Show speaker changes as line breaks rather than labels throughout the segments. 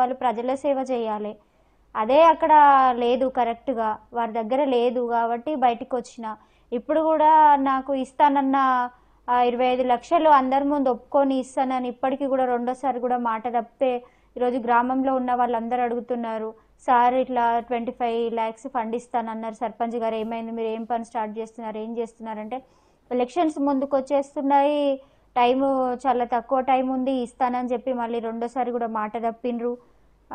వాళ్ళు ప్రజల సేవ చేయాలి అదే అక్కడ లేదు కరెక్ట్గా వారి దగ్గర లేదు కాబట్టి బయటకు వచ్చిన ఇప్పుడు కూడా నాకు ఇస్తానన్న ఇరవై ఐదు లక్షలు అందరి ముందు ఒప్పుకొని ఇస్తానని ఇప్పటికీ కూడా రెండోసారి కూడా మాట తప్పితే ఈరోజు గ్రామంలో ఉన్న వాళ్ళందరూ అడుగుతున్నారు సార్ ఇట్లా ట్వంటీ ఫైవ్ ల్యాక్స్ ఫండ్ ఇస్తానన్నారు సర్పంచ్ గారు ఏమైంది మీరు ఏం పని స్టార్ట్ చేస్తున్నారు ఏం చేస్తున్నారంటే ఎలక్షన్స్ ముందుకు వచ్చేస్తున్నాయి టైము చాలా తక్కువ టైం ఉంది ఇస్తానని చెప్పి మళ్ళీ రెండోసారి కూడా మాట తప్పిండ్రు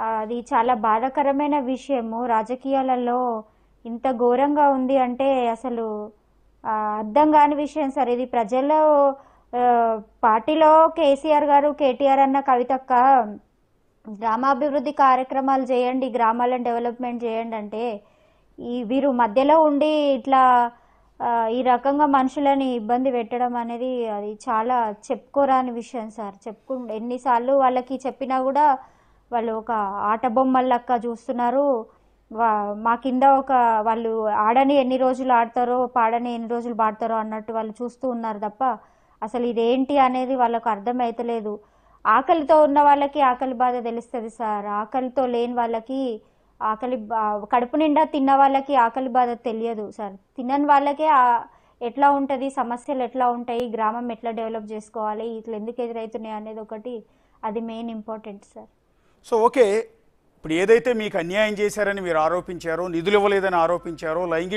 అది చాలా బాధాకరమైన విషయము రాజకీయాలలో ఇంత ఘోరంగా ఉంది అంటే అసలు అర్థం కాని విషయం సార్ ఇది ప్రజలు పార్టీలో కేసీఆర్ గారు కేటీఆర్ అన్న కవితక్క గ్రామాభివృద్ధి కార్యక్రమాలు చేయండి గ్రామాలను డెవలప్మెంట్ చేయండి అంటే ఈ వీరు మధ్యలో ఉండి ఇట్లా ఈ రకంగా మనుషులని ఇబ్బంది పెట్టడం అనేది అది చాలా చెప్పుకోరాని విషయం సార్ చెప్పుకు ఎన్నిసార్లు వాళ్ళకి చెప్పినా కూడా వాళ్ళు ఒక ఆట బొమ్మలక్క చూస్తున్నారు మా కింద ఒక వాళ్ళు ఆడని ఎన్ని రోజులు ఆడతారో పాడని ఎన్ని రోజులు పాడతారో అన్నట్టు వాళ్ళు చూస్తూ ఉన్నారు తప్ప అసలు ఇదేంటి అనేది వాళ్ళకు అర్థమైతలేదు ఆకలితో ఉన్న వాళ్ళకి ఆకలి బాధ తెలుస్తుంది సార్ ఆకలితో లేని వాళ్ళకి ఆకలి కడుపు నిండా తిన్న వాళ్ళకి ఆకలి బాధ తెలియదు సార్ తినని వాళ్ళకే ఎట్లా ఉంటుంది సమస్యలు ఎట్లా ఉంటాయి గ్రామం ఎట్లా డెవలప్ చేసుకోవాలి ఇట్లా ఎందుకు ఎదురవుతున్నాయి అనేది ఒకటి అది main important sir so okay ఇప్పుడు ఏదైతే మీకు అన్యాయం చేశారని మీరు ఆరోపించారో నిధులు ఇవ్వలేదని ఆరోపించారో లైంగిక